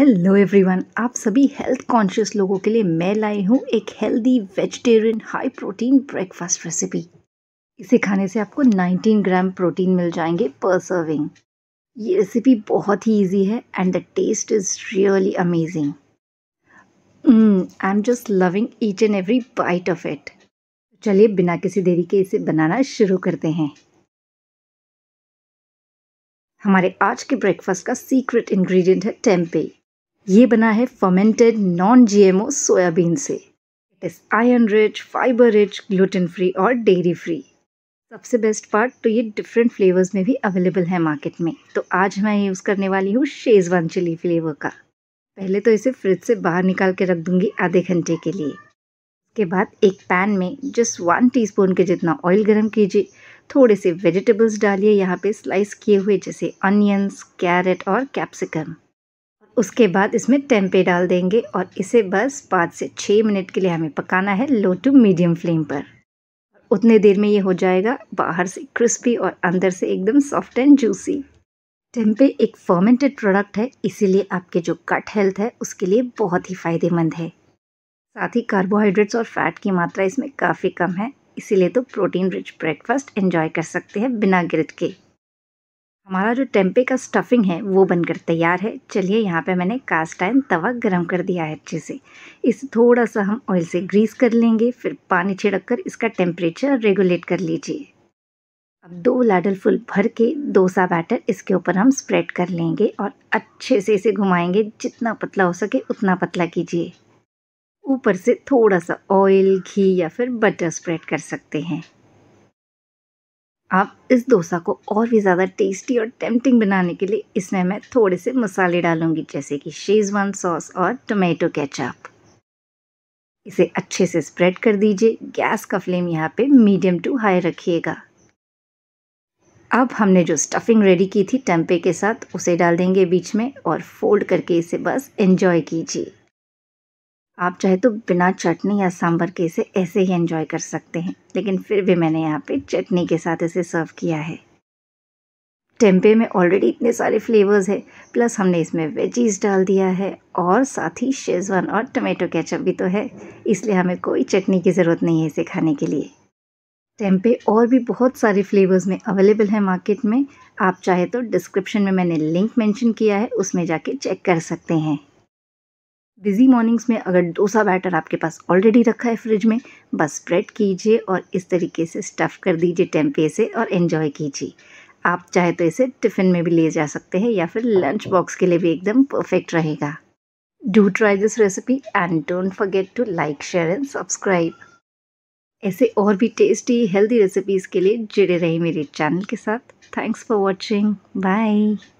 hello everyone आप सभी health conscious लोगों के लिए मैं लाई हूँ एक healthy vegetarian high protein breakfast recipe इसे खाने से आपको 19 ग्राम प्रोटीन मिल जाएंगे पर सर्विंग ये रेसिपी बहुत ही इजी है and the taste is really amazing I am just loving each and every bite of it चलिए बिना किसी देरी के इसे बनाना शुरू करते हैं हमारे आज के ब्रेकफास्ट का सीक्रेट इंग्रेडिएंट है टेम्पे ये बना है फर्मेंटेड नॉन जीएमओ सोयाबीन से it is iron rich fibre rich gluten free और डेयरी फ्री सबसे बेस्ट पार्ट तो ये डिफरेंट फ्लेवर्स में भी अवेलेबल है मार्केट में तो आज मैं यूज़ करने वाली हूँ शेजवान चिली फ्लेवर का पहले तो इसे फ्रिज से बाहर निकाल के रख दूँगी आधे घंटे के लिए उसके बाद एक पैन में जस्ट वन टीस्पून के जितना ऑयल गरम कीजिए थोड़े से वेजिटेबल्स डालिए यहाँ पे स्लाइस किए हुए जैसे अनियंस कैरेट और कैप्सिकम उसके बाद इसमें टेम्पे डाल देंगे और इसे बस पाँच से छः मिनट के लिए हमें पकाना है लो टू मीडियम फ्लेम पर उतने देर में ये हो जाएगा बाहर से क्रिस्पी और अंदर से एकदम सॉफ्ट एंड जूसी टेम्पे एक फर्मेंटेड प्रोडक्ट है इसीलिए आपके जो कट हेल्थ है उसके लिए बहुत ही फ़ायदेमंद है साथ ही कार्बोहाइड्रेट्स और फैट की मात्रा इसमें काफ़ी कम है इसीलिए तो प्रोटीन रिच ब्रेकफास्ट एंजॉय कर सकते हैं बिना गिरट के हमारा जो टेम्पे का स्टफिंग है वो बनकर तैयार है चलिए यहाँ पे मैंने कास्ट आयन तवा गरम कर दिया है अच्छे से इस थोड़ा सा हम ऑयल से ग्रीस कर लेंगे फिर पानी छिड़क कर इसका टेम्परेचर रेगुलेट कर लीजिए अब दो लाडल फुल भर के डोसा बैटर इसके ऊपर हम स्प्रेड कर लेंगे और अच्छे से इसे घुमाएंगे जितना पतला हो सके उतना पतला कीजिए ऊपर से थोड़ा सा ऑयल घी या फिर बटर स्प्रेड कर सकते हैं अब इस डोसा को और भी ज़्यादा टेस्टी और टेम्पटिंग बनाने के लिए इसमें मैं थोड़े से मसाले डालूंगी जैसे कि शेजवान सॉस और टोमेटो केचप इसे अच्छे से स्प्रेड कर दीजिए गैस का फ्लेम यहाँ पे मीडियम टू हाई रखिएगा अब हमने जो स्टफिंग रेडी की थी टेम्पे के साथ उसे डाल देंगे बीच में और फोल्ड करके इसे बस एंजॉय कीजिए आप चाहे तो बिना चटनी या सांभर के इसे ऐसे ही एंजॉय कर सकते हैं लेकिन फिर भी मैंने यहाँ पे चटनी के साथ इसे सर्व किया है टेम्पे में ऑलरेडी इतने सारे फ्लेवर्स है प्लस हमने इसमें वेजीज डाल दिया है और साथ ही शेजवान और टमेटो केचप भी तो है इसलिए हमें कोई चटनी की ज़रूरत नहीं है इसे खाने के लिए टेम्पे और भी बहुत सारे फ्लेवर्स में अवेलेबल है मार्केट में आप चाहे तो डिस्क्रिप्शन में मैंने लिंक मेंशन किया है उसमें जाके चेक कर सकते हैं बिज़ी मॉर्निंग्स में अगर डोसा बैटर आपके पास ऑलरेडी रखा है फ्रिज में बस स्प्रेड कीजिए और इस तरीके से स्टफ़ कर दीजिए टेम्पे से और एंजॉय कीजिए आप चाहे तो इसे टिफ़िन में भी ले जा सकते हैं या फिर लंच बॉक्स के लिए भी एकदम परफेक्ट रहेगा do try this recipe and don't forget to like share and subscribe ऐसे और भी टेस्टी हेल्दी रेसिपीज़ के लिए जुड़े रहिए मेरे चैनल के साथ थैंक्स फॉर वॉचिंग बाय